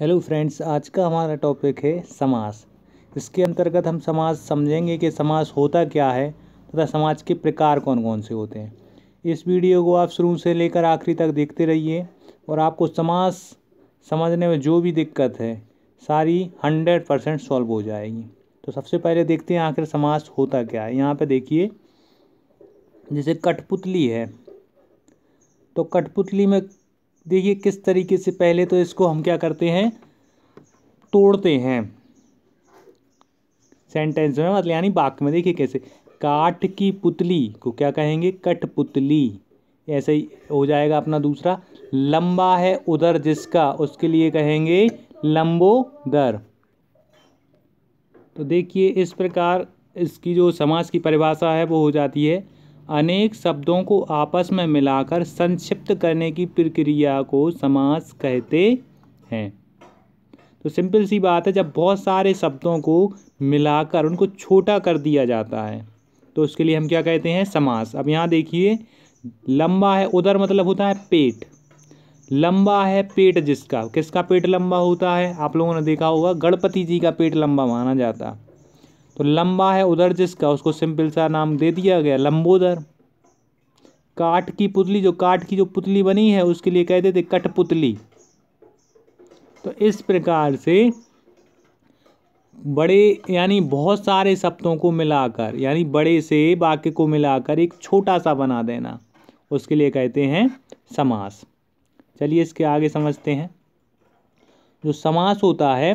hello friends आज का हमारा टॉपिक है समास इसके अंतर्गत हम समाज समझेंगे कि समाज होता क्या है तथा समाज के प्रकार कौन कौन से होते हैं इस वीडियो को आप शुरू से लेकर आखिरी तक देखते रहिए और आपको समाज समझने में जो भी दिक्कत है सारी हंड्रेड परसेंट सॉल्व हो जाएगी तो सबसे पहले देखते हैं आखिर समास होता क्या है यहाँ पर देखिए जैसे कठपुतली है तो कठपुतली में देखिए किस तरीके से पहले तो इसको हम क्या करते हैं तोड़ते हैं सेंटेंस में मतलब यानी वाक्य में देखिए कैसे काठ की पुतली को क्या कहेंगे कठपुतली ऐसे ही हो जाएगा अपना दूसरा लंबा है उधर जिसका उसके लिए कहेंगे दर तो देखिए इस प्रकार इसकी जो समाज की परिभाषा है वो हो जाती है अनेक शब्दों को आपस में मिलाकर संक्षिप्त करने की प्रक्रिया को समास कहते हैं तो सिंपल सी बात है जब बहुत सारे शब्दों को मिलाकर उनको छोटा कर दिया जाता है तो उसके लिए हम क्या कहते हैं समास अब यहाँ देखिए लंबा है उधर मतलब होता है पेट लंबा है पेट जिसका किसका पेट लंबा होता है आप लोगों ने देखा होगा गणपति जी का पेट लंबा माना जाता तो लंबा है उधर जिसका उसको सिंपल सा नाम दे दिया गया लंबोदर काट की पुतली जो काट की जो पुतली बनी है उसके लिए कहते थे कठपुतली तो इस प्रकार से बड़े यानी बहुत सारे शब्दों को मिलाकर यानी बड़े से वाक्य को मिलाकर एक छोटा सा बना देना उसके लिए कहते हैं समास चलिए इसके आगे समझते हैं जो समास होता है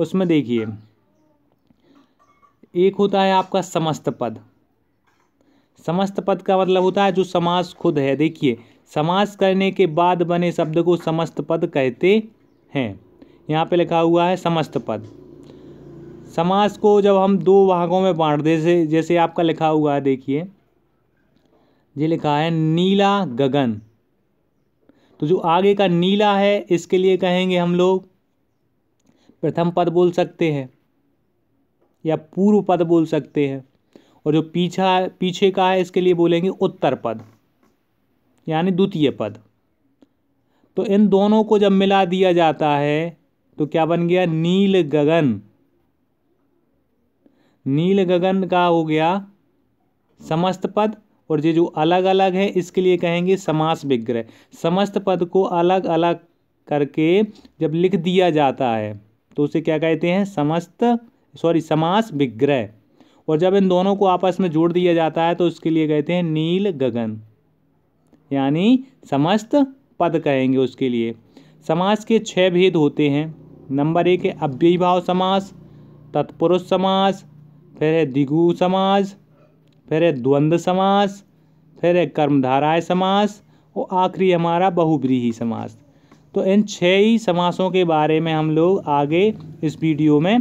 उसमें देखिए एक होता है आपका समस्त पद समस्त पद का मतलब होता है जो समास खुद है देखिए समास करने के बाद बने शब्द को समस्त पद कहते हैं यहाँ पे लिखा हुआ है समस्त पद समास को जब हम दो भागों में बांट से जैसे आपका लिखा हुआ है देखिए ये लिखा है नीला गगन तो जो आगे का नीला है इसके लिए कहेंगे हम लोग प्रथम पद बोल सकते हैं या पूर्व पद बोल सकते हैं और जो पीछा पीछे का है इसके लिए बोलेंगे उत्तर पद यानी द्वितीय पद तो इन दोनों को जब मिला दिया जाता है तो क्या बन गया नील गगन नील गगन का हो गया समस्त पद और ये जो अलग अलग है इसके लिए कहेंगे समास विग्रह समस्त पद को अलग अलग करके जब लिख दिया जाता है तो उसे क्या कहते हैं समस्त सॉरी समास विग्रह और जब इन दोनों को आपस में जोड़ दिया जाता है तो उसके लिए कहते हैं नील गगन यानी समस्त पद कहेंगे उसके लिए समास के छः भेद होते हैं नंबर एक है अव्ययी भाव समास तत्पुरुष समास फिर है दिगु समास फिर है द्वंद्व समास फिर है कर्मधाराय समास और आखिरी हमारा बहुब्रीही समास तो इन छह ही समासों के बारे में हम लोग आगे इस वीडियो में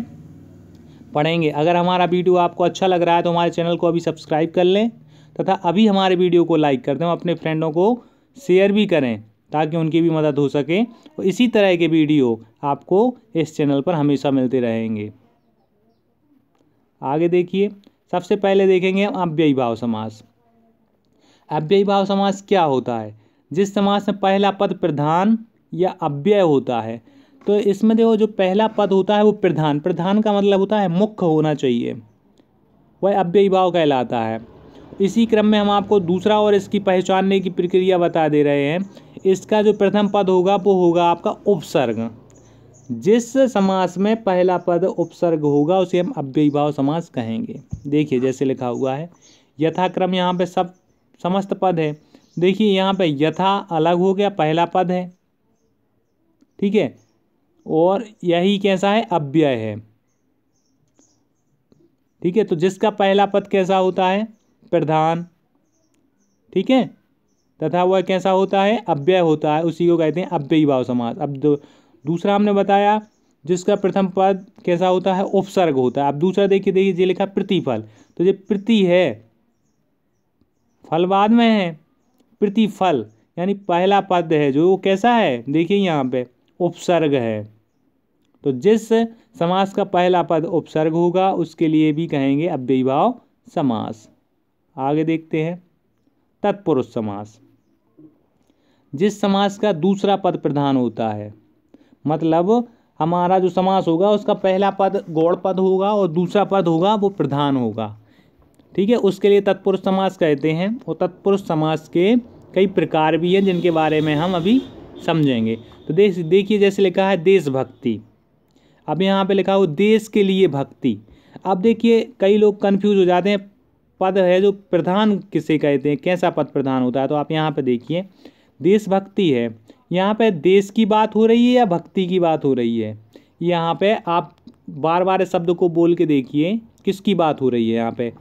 पढ़ेंगे अगर हमारा वीडियो आपको अच्छा लग रहा है तो हमारे चैनल को अभी सब्सक्राइब कर लें तथा अभी हमारे वीडियो को लाइक कर दें अपने फ्रेंडों को शेयर भी करें ताकि उनकी भी मदद हो सके और तो इसी तरह के वीडियो आपको इस चैनल पर हमेशा मिलते रहेंगे आगे देखिए सबसे पहले देखेंगे हम अव्ययी भाव समास अव्ययी भाव समास क्या होता है जिस समास में पहला पद प्रधान या अव्यय होता है तो इसमें देखो जो पहला पद होता है वो प्रधान प्रधान का मतलब होता है मुख्य होना चाहिए वह अव्ययभाव कहलाता है इसी क्रम में हम आपको दूसरा और इसकी पहचानने की प्रक्रिया बता दे रहे हैं इसका जो प्रथम पद होगा वो होगा आपका उपसर्ग जिस समास में पहला पद उपसर्ग होगा उसे हम अव्ययभाव समास कहेंगे देखिए जैसे लिखा हुआ है यथाक्रम यहाँ पे सब समस्त पद है देखिए यहाँ पे यथा अलग हो गया पहला पद है ठीक है और यही कैसा है अव्यय है ठीक है तो जिसका पहला पद कैसा होता है प्रधान ठीक है तथा वह कैसा होता है अव्यय होता है उसी को कहते हैं अव्ययी भाव समास अब दूसरा हमने बताया जिसका प्रथम पद कैसा होता है उपसर्ग होता है अब दूसरा देखिए देखिए जी लिखा प्रतिफल तो ये प्रति है फल बाद में है प्रतिफल यानी पहला पद है जो वो कैसा है देखिए यहाँ पे उपसर्ग है तो जिस समास का पहला पद उपसर्ग होगा उसके लिए भी कहेंगे अव्ययी समास आगे देखते हैं तत्पुरुष समास जिस समास का दूसरा पद प्रधान होता है मतलब हमारा जो समास होगा उसका पहला पद गौड़ पद होगा और दूसरा पद होगा वो प्रधान होगा ठीक है उसके लिए तत्पुरुष समास कहते हैं और तत्पुरुष समास के कई प्रकार भी हैं जिनके बारे में हम अभी समझेंगे तो देश देखिए जैसे लिखा है देशभक्ति अब यहाँ पे लिखा हो देश के लिए भक्ति अब देखिए कई लोग कन्फ्यूज हो जाते हैं पद है जो प्रधान किसे कहते हैं कैसा पद प्रधान होता है तो आप यहाँ पे देखिए देशभक्ति है यहाँ पे देश की बात हो रही है या भक्ति की बात हो रही है यहाँ पे आप बार बार इस शब्द को बोल के देखिए किसकी बात हो रही है यहाँ पे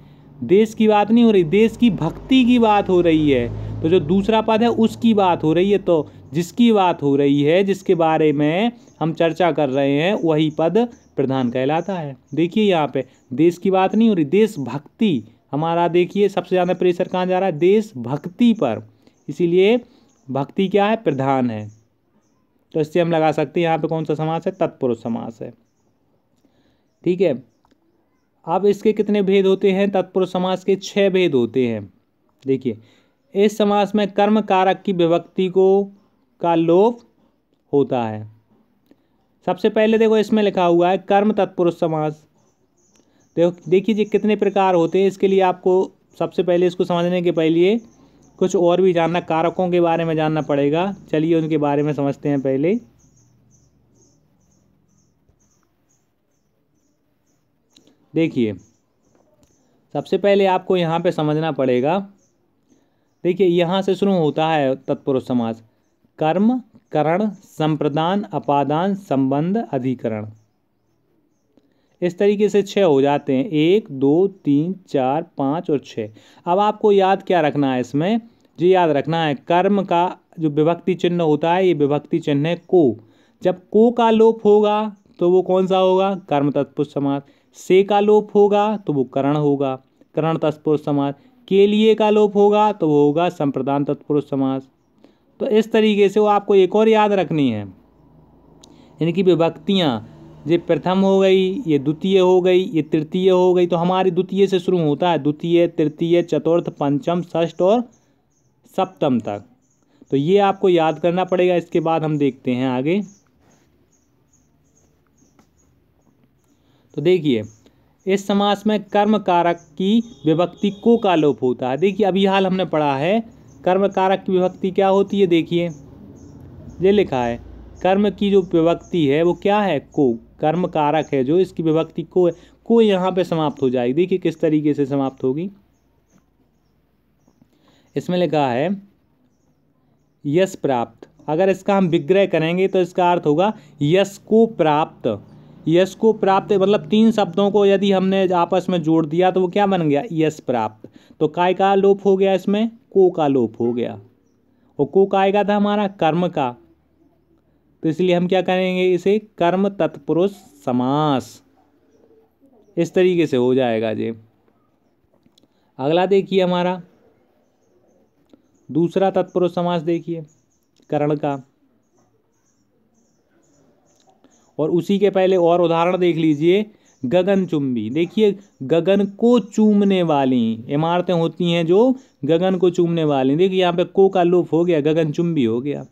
देश की बात नहीं हो रही देश की भक्ति की बात हो रही है तो जो दूसरा पद है उसकी बात हो रही है तो जिसकी बात हो रही है जिसके बारे में हम चर्चा कर रहे हैं वही पद प्रधान कहलाता है देखिए यहाँ पे देश की बात नहीं हो रही देशभक्ति हमारा देखिए सबसे ज़्यादा प्रेशर कहाँ जा रहा है देशभक्ति पर इसीलिए भक्ति क्या है प्रधान है तो इससे हम लगा सकते हैं यहाँ पे कौन सा समास है तत्पुरुष समास है ठीक है अब इसके कितने भेद होते हैं तत्पुरुष समास के छः भेद होते हैं देखिए इस समास में कर्म कारक की विभक्ति को का लोप होता है सबसे पहले देखो इसमें लिखा हुआ है कर्म तत्पुरुष समास देखो देखिए जी कितने प्रकार होते हैं इसके लिए आपको सबसे पहले इसको समझने के पहले कुछ और भी जानना कारकों के बारे में जानना पड़ेगा चलिए उनके बारे में समझते हैं पहले देखिए सबसे पहले आपको यहाँ पे समझना पड़ेगा देखिए यहाँ से शुरू होता है तत्पुरुष समास कर्म करण संप्रदान अपादान संबंध अधिकरण इस तरीके से छः हो जाते हैं एक दो तीन चार पाँच और छः अब आपको याद क्या रखना है इसमें जी याद रखना है कर्म का जो विभक्ति चिन्ह होता है ये विभक्ति चिन्ह है को जब को का लोप होगा तो वो कौन सा होगा कर्म तत्पुरुष समाज से का लोप होगा तो वो करण होगा करण तत्पुरुष समाज के लिए का लोप होगा तो वो होगा संप्रदान तत्पुरुष समाज तो इस तरीके से वो आपको एक और याद रखनी है इनकी विभक्तियाँ ये प्रथम हो गई ये द्वितीय हो गई ये तृतीय हो गई तो हमारी द्वितीय से शुरू होता है द्वितीय तृतीय चतुर्थ पंचम षष्ठ और सप्तम तक तो ये आपको याद करना पड़ेगा इसके बाद हम देखते हैं आगे तो देखिए इस समास में कर्म कारक की विभक्ति को का लोप होता है देखिए अभी हाल हमने पढ़ा है कर्म कारक की विभक्ति क्या होती है देखिए ये लिखा है कर्म की जो विभक्ति है वो क्या है को कर्म कारक है जो इसकी विभक्ति को है को यहाँ पे समाप्त हो जाएगी देखिए किस तरीके से समाप्त होगी इसमें लिखा है यश प्राप्त अगर इसका हम विग्रह करेंगे तो इसका अर्थ होगा यश को प्राप्त यश को प्राप्त मतलब तीन शब्दों को यदि हमने आपस में जोड़ दिया तो वो क्या बन गया यश प्राप्त तो काय का लोप हो गया इसमें को का लोप हो गया और को का आएगा था हमारा कर्म का तो इसलिए हम क्या करेंगे इसे कर्म तत्पुरुष समास इस तरीके से हो जाएगा जी अगला देखिए हमारा दूसरा तत्पुरुष समास देखिए करण का और उसी के पहले और उदाहरण देख लीजिए गगनचुंबी देखिए गगन को चूमने वाली इमारतें होती हैं जो गगन को चूमने वाली देखिए यहाँ पे को का लोप हो गया गगनचुंबी हो गया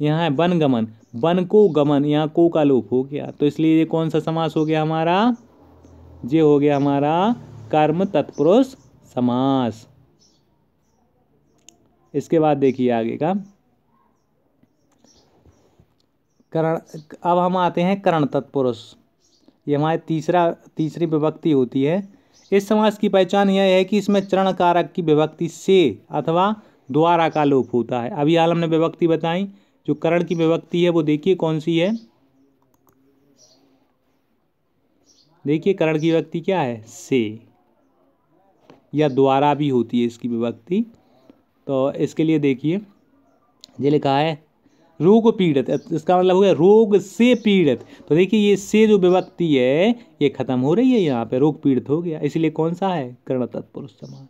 यहाँ है वनगमन वन को गमन यहाँ को का लोप हो गया तो इसलिए ये कौन सा समास हो गया हमारा ये हो गया हमारा कर्म तत्पुरुष समास इसके बाद देखिए आगे का करण अब हम आते हैं करण तत्पुरुष ये हमारे तीसरा तीसरी विभक्ति होती है इस समास की पहचान यह है कि इसमें चरण कारक की विभक्ति से अथवा द्वारा का लोप होता है अभी हाल हमने विभक्ति बताई जो करण की विभक्ति है वो देखिए कौन सी है देखिए करण की विभक्ति क्या है से या द्वारा भी होती है इसकी विभक्ति तो इसके लिए देखिए ये लिखा है रोग पीड़ित इसका मतलब हो गया रोग से पीड़ित तो देखिए ये से जो विभक्ति है ये खत्म हो रही है यहाँ पे रोग पीड़ित हो गया इसलिए कौन सा है कर्ण तत्पुरुष समाज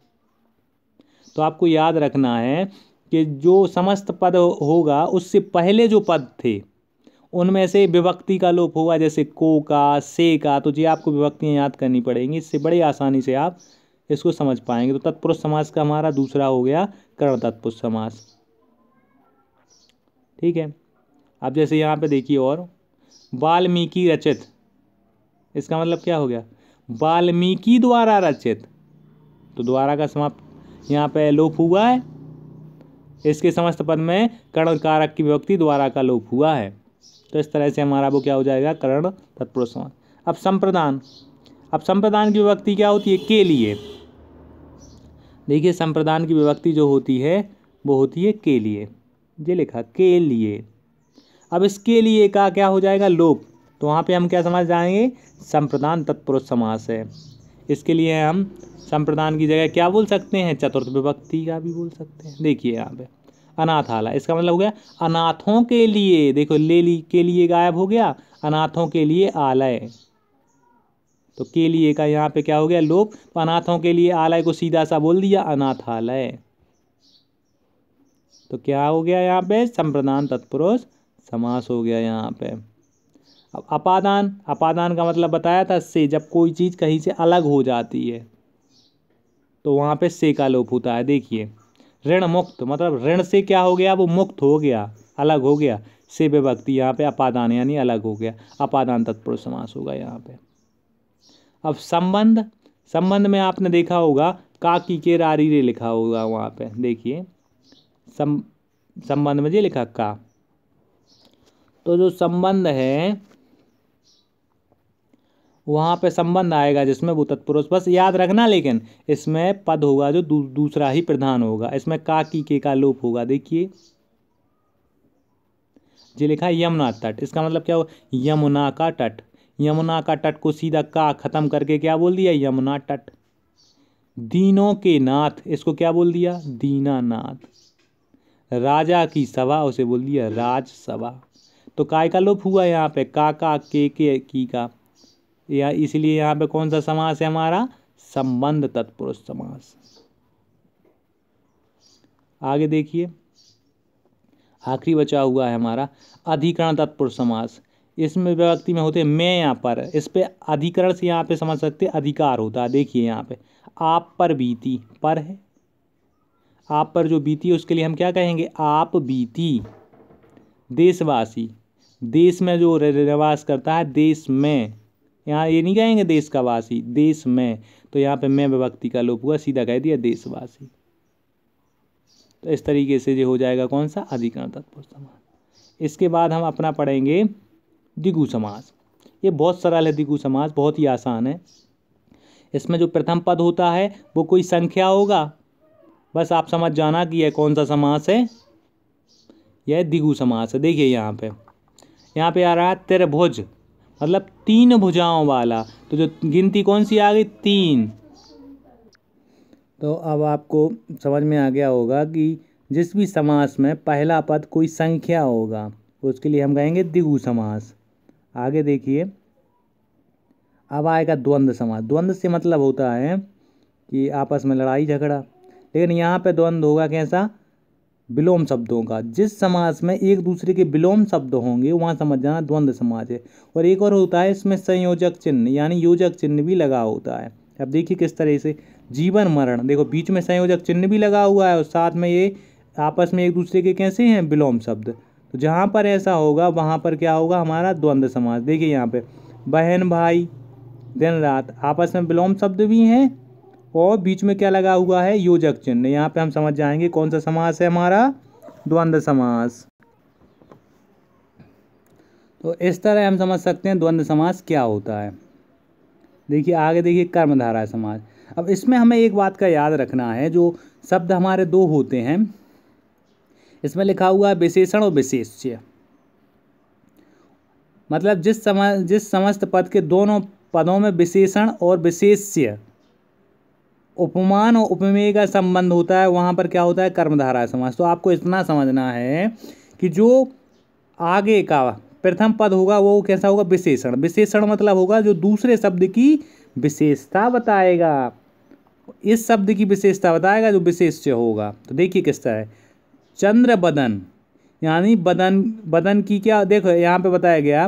तो आपको याद रखना है कि जो समस्त पद होगा उससे पहले जो पद थे उनमें से विभक्ति का लोप होगा जैसे को का से का तो जी आपको विभक्तियाँ याद करनी पड़ेंगी इससे बड़ी आसानी से आप इसको समझ पाएंगे तो तत्पुरुष समास का हमारा दूसरा हो गया कर्ण तत्पुरुष समास ठीक है अब जैसे यहाँ पे देखिए और वाल्मीकि रचित इसका मतलब क्या हो गया वाल्मीकि द्वारा रचित तो द्वारा का समाप्त यहाँ पे लोप हुआ है इसके समस्त पद में कर्ण कारक की विभक्ति द्वारा का लोप हुआ है तो इस तरह से हमारा वो क्या हो जाएगा कर्ण तत्पुरुष समाप्त अब संप्रदान अब संप्रदान की विभक्ति क्या होती है के लिए देखिए संप्रदान की विभक्ति जो होती है वो होती है के लिए ये लिखा के लिए अब इसके लिए का क्या हो जाएगा लोप तो वहाँ पे हम क्या समझ जाएंगे संप्रदान तत्पुरुष समास है इसके लिए हम संप्रदान की जगह क्या बोल सकते हैं चतुर्थ विभक्ति का भी बोल सकते हैं देखिए यहाँ पे अनाथाला इसका मतलब हो गया अनाथों के लिए देखो ले ली के लिए गायब हो गया अनाथों के लिए आलय तो के लिए का यहाँ पे क्या हो गया लोप तो अनाथों के लिए आलय को सीधा सा बोल दिया अनाथालय तो क्या हो गया यहाँ पे संप्रदान तत्पुरुष समास हो गया यहाँ पे अब अपादान अपादान का मतलब बताया था से जब कोई चीज़ कहीं से अलग हो जाती है तो वहाँ पे से का लोप होता है देखिए ऋण मुक्त मतलब ऋण से क्या हो गया वो मुक्त हो गया अलग हो गया से विभक्ति यहाँ पे अपादान यानी अलग हो गया अपादान तत्पुरुष समास होगा यहाँ पे अब संबंध संबंध में आपने देखा होगा काकी के रारी रे लिखा होगा वहाँ पे देखिए सम संबंध में जी लिखा का तो जो संबंध है वहाँ पे संबंध आएगा जिसमें वो तत्पुरुष बस याद रखना लेकिन इसमें पद होगा जो दू, दूसरा ही प्रधान होगा इसमें का की के का लोप होगा देखिए जी लिखा यमुना तट इसका मतलब क्या हो यमुना का तट यमुना का तट को सीधा का ख़त्म करके क्या बोल दिया यमुना तट दीनों के नाथ इसको क्या बोल दिया दीना नाथ राजा की सभा उसे बोल दिया राज सभा तो काय का लोप हुआ यहाँ पे काका के के की का या इसलिए यहाँ पे कौन सा समास है हमारा संबंध तत्पुरुष समास आगे देखिए आखिरी बचा हुआ है हमारा अधिकरण तत्पुरुष समास इसमें व्यक्ति में होते मैं यहाँ पर इस पे अधिकरण से यहाँ पे समझ सकते अधिकार होता है देखिए यहाँ पे आप पर बीती पर है आप पर जो बीती है उसके लिए हम क्या कहेंगे आप बीती देशवासी देश में जो निवास करता है देश में यहाँ ये नहीं कहेंगे देश का वासी देश में तो यहाँ पे मैं विभक्ति का लोप हुआ सीधा कह दिया देशवासी तो इस तरीके से जो हो जाएगा कौन सा अधिकरण तत्पुरुष समाज इसके बाद हम अपना पढ़ेंगे दिगु समाज ये बहुत सरल है दिगु समाज बहुत ही आसान है इसमें जो प्रथम पद होता है वो कोई संख्या होगा बस आप समझ जाना कि यह कौन सा समास है यह दिगु समास है देखिए यहाँ पे यहाँ पे आ रहा है त्रिभुज मतलब तीन भुजाओं वाला तो जो गिनती कौन सी आ गई तीन तो अब आपको समझ में आ गया होगा कि जिस भी समास में पहला पद कोई संख्या होगा उसके लिए हम कहेंगे दिगु समास आगे देखिए अब आएगा द्वंद्व समास द्वंद्व से मतलब होता है कि आपस में लड़ाई झगड़ा लेकिन यहाँ पे द्वंद्व होगा कैसा विलोम शब्दों का जिस समाज में एक दूसरे के विलोम शब्द होंगे वहाँ समझ जाना द्वंद्व समाज है और एक और होता है इसमें संयोजक चिन्ह यानी योजक चिन्ह भी लगा होता है अब देखिए किस तरह से जीवन मरण देखो बीच में संयोजक चिन्ह भी लगा हुआ है और साथ में ये आपस में एक दूसरे के कैसे हैं विलोम शब्द तो जहाँ पर ऐसा होगा वहाँ पर क्या होगा हमारा द्वंद्व समाज देखिए यहाँ पर बहन भाई दिन रात आपस में विलोम शब्द भी हैं और बीच में क्या लगा हुआ है योजक चिन्ह यहाँ पे हम समझ जाएंगे कौन सा समास है हमारा द्वंद्व समास तो इस तरह हम समझ सकते हैं द्वंद समास क्या होता है देखिए आगे देखिए कर्मधारा समास अब इसमें हमें एक बात का याद रखना है जो शब्द हमारे दो होते हैं इसमें लिखा हुआ है विशेषण और विशेष्य मतलब जिस समा जिस समस्त पद के दोनों पदों में विशेषण और विशेष्य उपमान और उपमेय का संबंध होता है वहाँ पर क्या होता है कर्मधारा समास तो आपको इतना समझना है कि जो आगे का प्रथम पद होगा वो कैसा होगा विशेषण विशेषण मतलब होगा जो दूसरे शब्द की विशेषता बताएगा इस शब्द की विशेषता बताएगा जो विशेष होगा तो देखिए किस तरह चंद्र बदन यानी बदन बदन की क्या देखो यहाँ पे बताया गया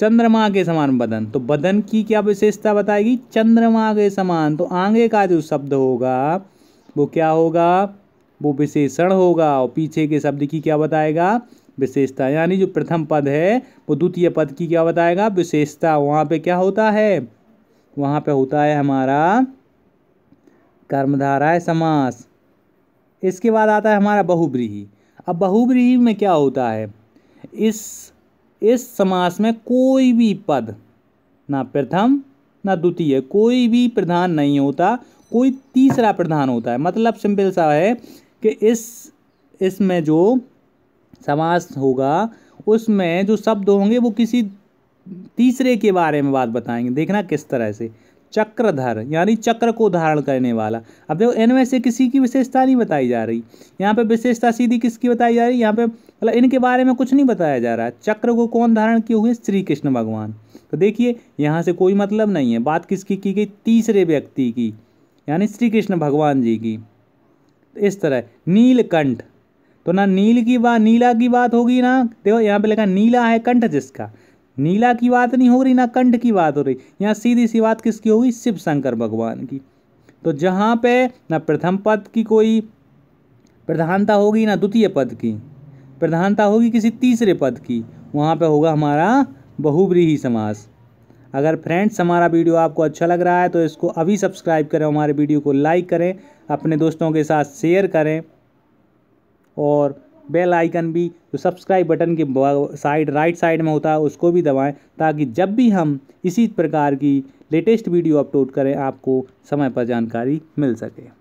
चंद्रमा के समान बदन तो बदन की क्या विशेषता बताएगी चंद्रमा के समान तो आगे का जो शब्द होगा वो क्या होगा वो विशेषण होगा और पीछे के शब्द की क्या बताएगा विशेषता यानी जो प्रथम पद है वो द्वितीय पद की क्या बताएगा विशेषता वहाँ पे क्या होता है वहाँ पे होता है हमारा कर्मधाराय समास इसके बाद आता है हमारा बहुब्रीही अब बहुब्रीही में क्या होता है इस इस समास में कोई भी पद ना प्रथम ना द्वितीय कोई भी प्रधान नहीं होता कोई तीसरा प्रधान होता है मतलब सिंपल सा है कि इस इसमें जो समास होगा उसमें जो शब्द होंगे वो किसी तीसरे के बारे में बात बताएंगे देखना किस तरह से चक्रधर यानी चक्र को धारण करने वाला अब देखो इनमें से किसी की विशेषता नहीं बताई जा रही यहाँ पे विशेषता सीधी किसकी बताई जा रही यहाँ पे मतलब इनके बारे में कुछ नहीं बताया जा रहा है चक्र को कौन धारण किए हुए श्री कृष्ण भगवान तो देखिए यहाँ से कोई मतलब नहीं है बात किसकी की गई तीसरे व्यक्ति की यानी श्री कृष्ण भगवान जी की तो इस तरह नीलकंठ तो ना नील की बात नीला की बात होगी ना देखो यहाँ पे लिखा नीला है कंठ जिसका नीला की बात नहीं हो रही ना कंठ की बात हो रही यहाँ सीधी सी बात किसकी होगी शिव शंकर भगवान की तो जहाँ पे ना प्रथम पद की कोई प्रधानता होगी ना द्वितीय पद की प्रधानता होगी किसी तीसरे पद की वहाँ पे होगा हमारा बहुब्रीही समास अगर फ्रेंड्स हमारा वीडियो आपको अच्छा लग रहा है तो इसको अभी सब्सक्राइब करें हमारे वीडियो को लाइक करें अपने दोस्तों के साथ शेयर करें और बेल आइकन भी जो सब्सक्राइब बटन के साइड राइट साइड में होता है उसको भी दबाएं ताकि जब भी हम इसी प्रकार की लेटेस्ट वीडियो अपलोड करें आपको समय पर जानकारी मिल सके